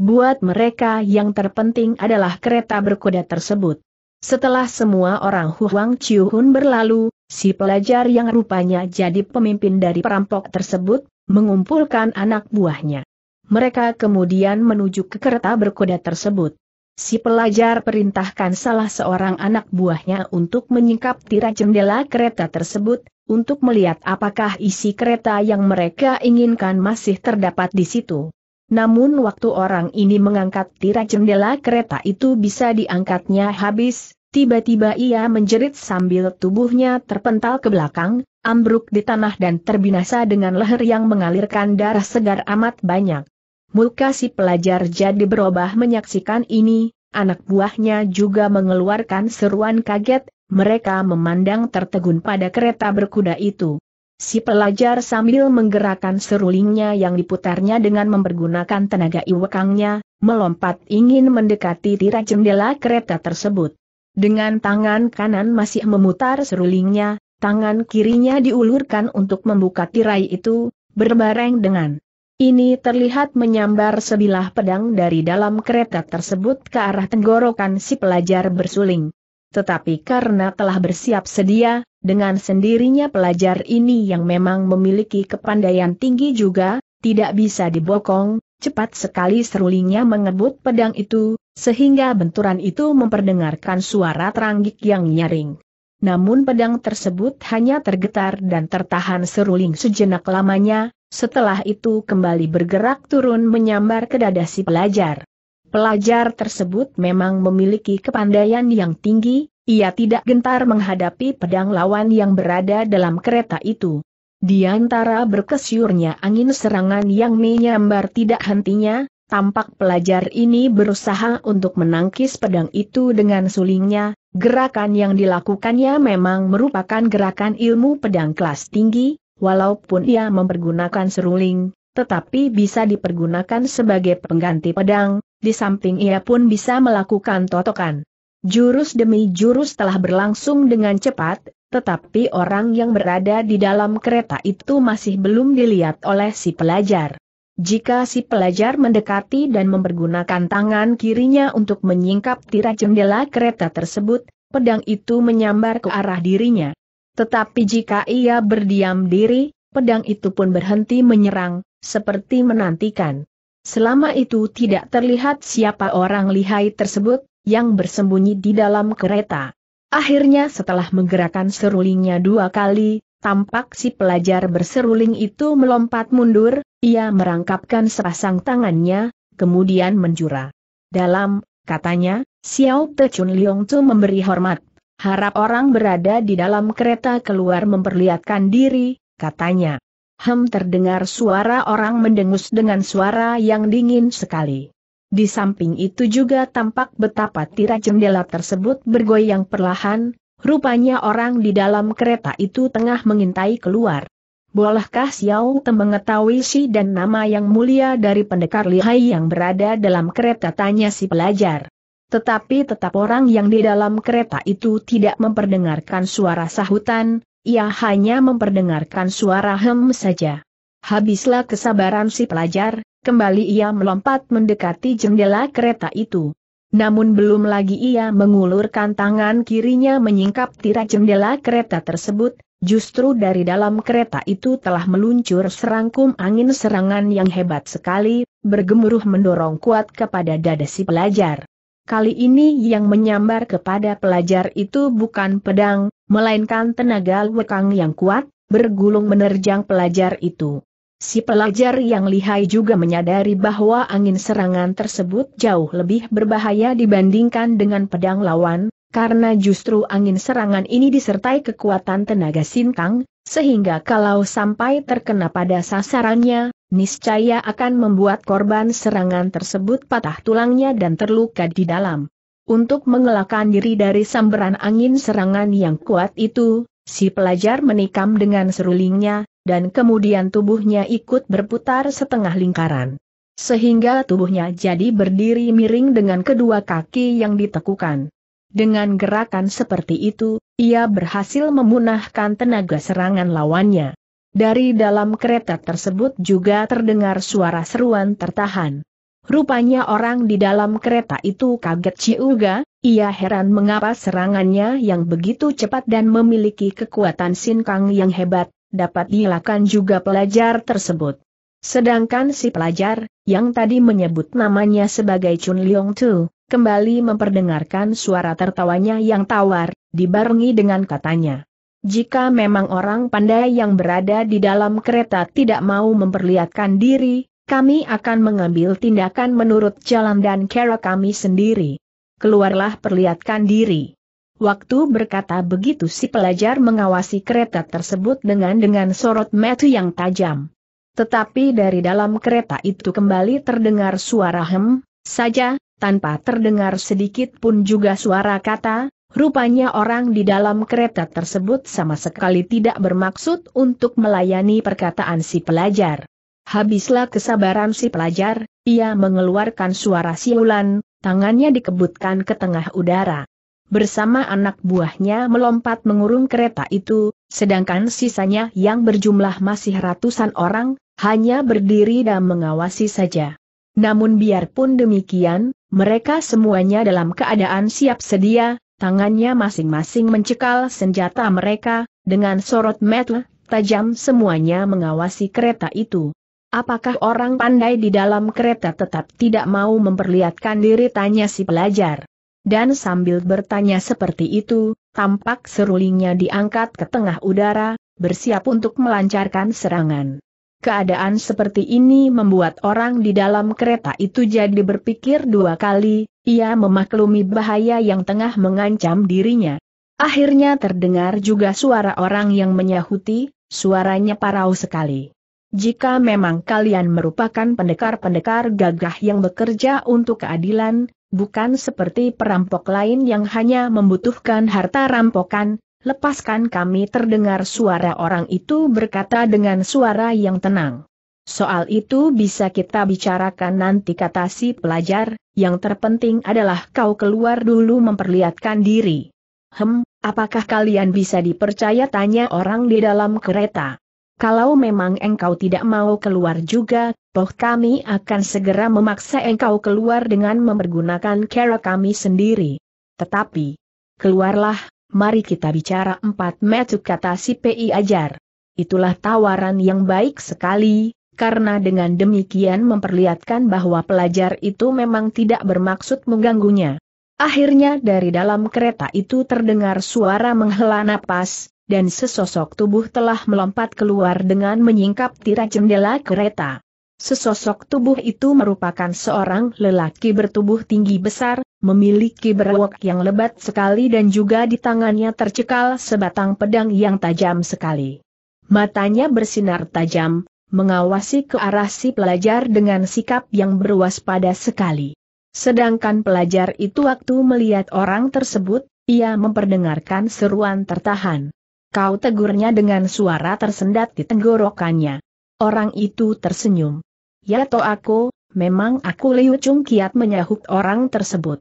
Buat mereka yang terpenting adalah kereta berkuda tersebut. Setelah semua orang Huang Chihun berlalu, si pelajar yang rupanya jadi pemimpin dari perampok tersebut, mengumpulkan anak buahnya. Mereka kemudian menuju ke kereta berkuda tersebut si pelajar perintahkan salah seorang anak buahnya untuk menyingkap tirai jendela kereta tersebut, untuk melihat apakah isi kereta yang mereka inginkan masih terdapat di situ. Namun waktu orang ini mengangkat tirai jendela kereta itu bisa diangkatnya habis, tiba-tiba ia menjerit sambil tubuhnya terpental ke belakang, ambruk di tanah dan terbinasa dengan leher yang mengalirkan darah segar amat banyak. Muka si pelajar jadi berubah menyaksikan ini, anak buahnya juga mengeluarkan seruan kaget, mereka memandang tertegun pada kereta berkuda itu. Si pelajar sambil menggerakkan serulingnya yang diputarnya dengan mempergunakan tenaga iwekangnya, melompat ingin mendekati tirai jendela kereta tersebut. Dengan tangan kanan masih memutar serulingnya, tangan kirinya diulurkan untuk membuka tirai itu, berbareng dengan ini terlihat menyambar sebilah pedang dari dalam kereta tersebut ke arah tenggorokan si pelajar bersuling. Tetapi karena telah bersiap sedia, dengan sendirinya pelajar ini yang memang memiliki kepandaian tinggi juga, tidak bisa dibokong, cepat sekali serulingnya mengebut pedang itu, sehingga benturan itu memperdengarkan suara teranggik yang nyaring. Namun pedang tersebut hanya tergetar dan tertahan seruling sejenak lamanya, setelah itu kembali bergerak turun menyambar ke dada si pelajar. Pelajar tersebut memang memiliki kepandaian yang tinggi, ia tidak gentar menghadapi pedang lawan yang berada dalam kereta itu. Di antara berkesyurnya angin serangan yang menyambar tidak hentinya, tampak pelajar ini berusaha untuk menangkis pedang itu dengan sulingnya, gerakan yang dilakukannya memang merupakan gerakan ilmu pedang kelas tinggi, walaupun ia mempergunakan seruling, tetapi bisa dipergunakan sebagai pengganti pedang, di samping ia pun bisa melakukan totokan. Jurus demi jurus telah berlangsung dengan cepat, tetapi orang yang berada di dalam kereta itu masih belum dilihat oleh si pelajar. Jika si pelajar mendekati dan mempergunakan tangan kirinya untuk menyingkap tirai jendela kereta tersebut, pedang itu menyambar ke arah dirinya. Tetapi jika ia berdiam diri, pedang itu pun berhenti menyerang, seperti menantikan. Selama itu tidak terlihat siapa orang lihai tersebut, yang bersembunyi di dalam kereta. Akhirnya setelah menggerakkan serulingnya dua kali, tampak si pelajar berseruling itu melompat mundur, ia merangkapkan sepasang tangannya, kemudian menjura. Dalam, katanya, Xiao Te Chun Liong Tzu memberi hormat Harap orang berada di dalam kereta keluar memperlihatkan diri, katanya. Hem terdengar suara orang mendengus dengan suara yang dingin sekali. Di samping itu juga tampak betapa tirai jendela tersebut bergoyang perlahan, rupanya orang di dalam kereta itu tengah mengintai keluar. Bolehkah Xiao Te mengetahui si dan nama yang mulia dari pendekar lihai yang berada dalam kereta tanya si pelajar? Tetapi tetap orang yang di dalam kereta itu tidak memperdengarkan suara sahutan, ia hanya memperdengarkan suara hem saja. Habislah kesabaran si pelajar, kembali ia melompat mendekati jendela kereta itu. Namun belum lagi ia mengulurkan tangan kirinya menyingkap tirai jendela kereta tersebut, justru dari dalam kereta itu telah meluncur serangkum angin serangan yang hebat sekali, bergemuruh mendorong kuat kepada dada si pelajar. Kali ini yang menyambar kepada pelajar itu bukan pedang, melainkan tenaga lekang yang kuat, bergulung menerjang pelajar itu. Si pelajar yang lihai juga menyadari bahwa angin serangan tersebut jauh lebih berbahaya dibandingkan dengan pedang lawan, karena justru angin serangan ini disertai kekuatan tenaga sinkang, sehingga kalau sampai terkena pada sasarannya, niscaya akan membuat korban serangan tersebut patah tulangnya dan terluka di dalam. Untuk mengelakkan diri dari sambaran angin serangan yang kuat itu, si pelajar menikam dengan serulingnya, dan kemudian tubuhnya ikut berputar setengah lingkaran. Sehingga tubuhnya jadi berdiri miring dengan kedua kaki yang ditekukan. Dengan gerakan seperti itu, ia berhasil memunahkan tenaga serangan lawannya. Dari dalam kereta tersebut juga terdengar suara seruan tertahan. Rupanya orang di dalam kereta itu kaget Ciuga, ia heran mengapa serangannya yang begitu cepat dan memiliki kekuatan sinkang yang hebat, dapat dilakukan juga pelajar tersebut. Sedangkan si pelajar, yang tadi menyebut namanya sebagai Chun Leong Tu, kembali memperdengarkan suara tertawanya yang tawar, dibarengi dengan katanya. Jika memang orang pandai yang berada di dalam kereta tidak mau memperlihatkan diri, kami akan mengambil tindakan menurut jalan dan cara kami sendiri. Keluarlah perlihatkan diri. Waktu berkata begitu si pelajar mengawasi kereta tersebut dengan dengan sorot metu yang tajam. Tetapi dari dalam kereta itu kembali terdengar suara hem, saja, tanpa terdengar sedikit pun juga suara kata, Rupanya orang di dalam kereta tersebut sama sekali tidak bermaksud untuk melayani perkataan si pelajar. Habislah kesabaran si pelajar, ia mengeluarkan suara siulan, tangannya dikebutkan ke tengah udara. Bersama anak buahnya melompat mengurung kereta itu, sedangkan sisanya yang berjumlah masih ratusan orang, hanya berdiri dan mengawasi saja. Namun biarpun demikian, mereka semuanya dalam keadaan siap sedia, tangannya masing-masing mencekal senjata mereka, dengan sorot metel, tajam semuanya mengawasi kereta itu. Apakah orang pandai di dalam kereta tetap tidak mau memperlihatkan diri tanya si pelajar? Dan sambil bertanya seperti itu, tampak serulingnya diangkat ke tengah udara, bersiap untuk melancarkan serangan. Keadaan seperti ini membuat orang di dalam kereta itu jadi berpikir dua kali, ia memaklumi bahaya yang tengah mengancam dirinya. Akhirnya terdengar juga suara orang yang menyahuti, suaranya parau sekali. Jika memang kalian merupakan pendekar-pendekar gagah yang bekerja untuk keadilan, bukan seperti perampok lain yang hanya membutuhkan harta rampokan, lepaskan kami terdengar suara orang itu berkata dengan suara yang tenang. Soal itu bisa kita bicarakan nanti kata si pelajar, yang terpenting adalah kau keluar dulu memperlihatkan diri. Hem, apakah kalian bisa dipercaya tanya orang di dalam kereta? Kalau memang engkau tidak mau keluar juga, toh kami akan segera memaksa engkau keluar dengan mempergunakan cara kami sendiri. Tetapi, keluarlah, mari kita bicara empat metu kata si PI ajar. Itulah tawaran yang baik sekali, karena dengan demikian memperlihatkan bahwa pelajar itu memang tidak bermaksud mengganggunya. Akhirnya dari dalam kereta itu terdengar suara menghela napas, dan sesosok tubuh telah melompat keluar dengan menyingkap tirai jendela kereta. Sesosok tubuh itu merupakan seorang lelaki bertubuh tinggi besar, memiliki berwok yang lebat sekali dan juga di tangannya tercekal sebatang pedang yang tajam sekali. Matanya bersinar tajam, mengawasi ke arah si pelajar dengan sikap yang berwaspada sekali. Sedangkan pelajar itu waktu melihat orang tersebut, ia memperdengarkan seruan tertahan. Kau tegurnya dengan suara tersendat di tenggorokannya. Orang itu tersenyum. Ya to aku, memang aku Liu Chung Kiat menyahut orang tersebut.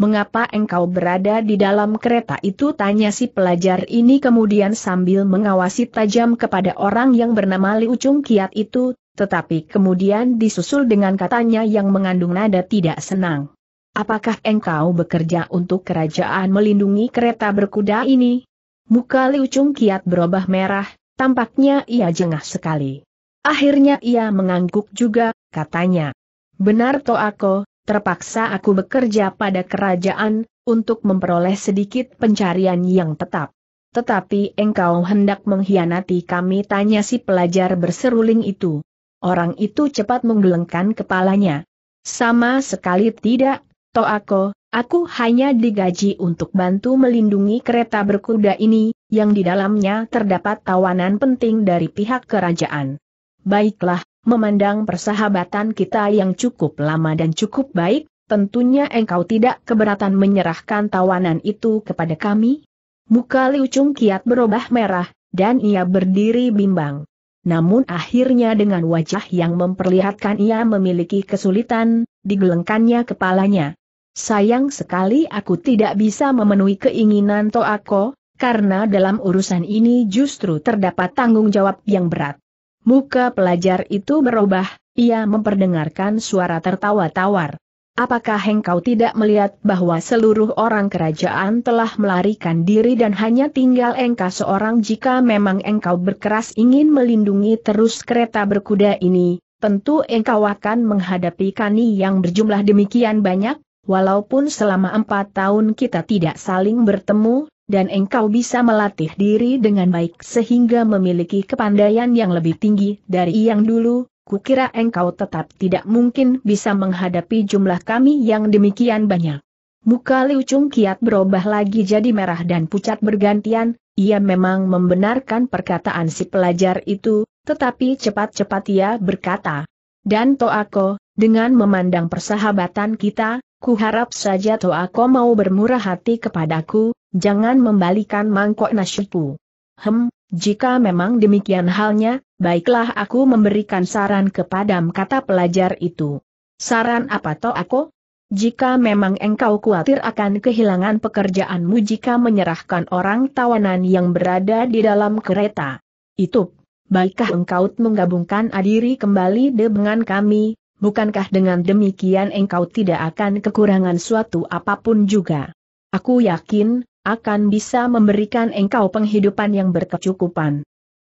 Mengapa engkau berada di dalam kereta itu? Tanya si pelajar ini kemudian sambil mengawasi tajam kepada orang yang bernama Liu Chung Kiat itu, tetapi kemudian disusul dengan katanya yang mengandung nada tidak senang. Apakah engkau bekerja untuk kerajaan melindungi kereta berkuda ini? Muka Liu Chung Kiat berubah merah, tampaknya ia jengah sekali. Akhirnya ia mengangguk juga, katanya. Benar toh aku, terpaksa aku bekerja pada kerajaan, untuk memperoleh sedikit pencarian yang tetap. Tetapi engkau hendak mengkhianati kami tanya si pelajar berseruling itu. Orang itu cepat menggelengkan kepalanya. Sama sekali tidak, aku, aku hanya digaji untuk bantu melindungi kereta berkuda ini, yang di dalamnya terdapat tawanan penting dari pihak kerajaan. Baiklah, Memandang persahabatan kita yang cukup lama dan cukup baik, tentunya engkau tidak keberatan menyerahkan tawanan itu kepada kami? Muka Liu Chung kiat berubah merah, dan ia berdiri bimbang. Namun akhirnya dengan wajah yang memperlihatkan ia memiliki kesulitan, digelengkannya kepalanya. Sayang sekali aku tidak bisa memenuhi keinginan Toako, karena dalam urusan ini justru terdapat tanggung jawab yang berat. Muka pelajar itu berubah, ia memperdengarkan suara tertawa tawar. Apakah engkau tidak melihat bahwa seluruh orang kerajaan telah melarikan diri dan hanya tinggal engkau seorang jika memang engkau berkeras ingin melindungi terus kereta berkuda ini, tentu engkau akan menghadapi kani yang berjumlah demikian banyak, walaupun selama empat tahun kita tidak saling bertemu, dan engkau bisa melatih diri dengan baik sehingga memiliki kepandaian yang lebih tinggi dari yang dulu, kukira engkau tetap tidak mungkin bisa menghadapi jumlah kami yang demikian banyak. Muka Liu Chung kiat berubah lagi jadi merah dan pucat bergantian, ia memang membenarkan perkataan si pelajar itu, tetapi cepat-cepat ia berkata. Dan Toako, dengan memandang persahabatan kita, Kuharap saja Toako mau bermurah hati kepadaku, Jangan membalikan mangkok nasibku. Hem, jika memang demikian halnya, baiklah aku memberikan saran kepada kata pelajar itu. Saran apa toh aku? Jika memang engkau khawatir akan kehilangan pekerjaanmu jika menyerahkan orang tawanan yang berada di dalam kereta. Itu, baikkah engkau menggabungkan adiri kembali dengan kami, bukankah dengan demikian engkau tidak akan kekurangan suatu apapun juga? Aku yakin, akan bisa memberikan engkau penghidupan yang berkecukupan.